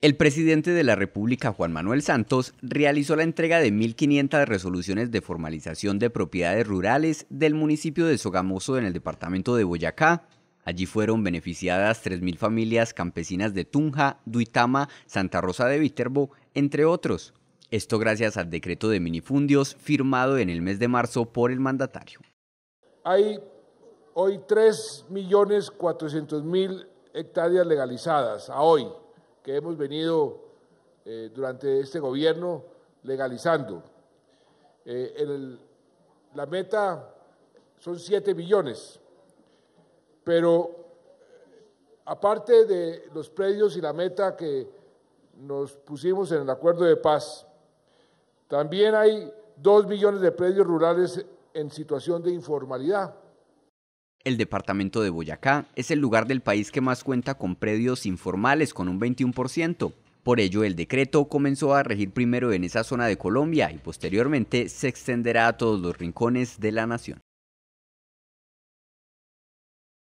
El presidente de la República, Juan Manuel Santos, realizó la entrega de 1.500 resoluciones de formalización de propiedades rurales del municipio de Sogamoso en el departamento de Boyacá. Allí fueron beneficiadas 3.000 familias campesinas de Tunja, Duitama, Santa Rosa de Viterbo, entre otros. Esto gracias al decreto de minifundios firmado en el mes de marzo por el mandatario. Hay hoy 3.400.000 hectáreas legalizadas, a hoy que hemos venido eh, durante este gobierno legalizando. Eh, la meta son 7 millones, pero eh, aparte de los predios y la meta que nos pusimos en el acuerdo de paz, también hay 2 millones de predios rurales en situación de informalidad el departamento de Boyacá es el lugar del país que más cuenta con predios informales con un 21%. Por ello, el decreto comenzó a regir primero en esa zona de Colombia y posteriormente se extenderá a todos los rincones de la nación.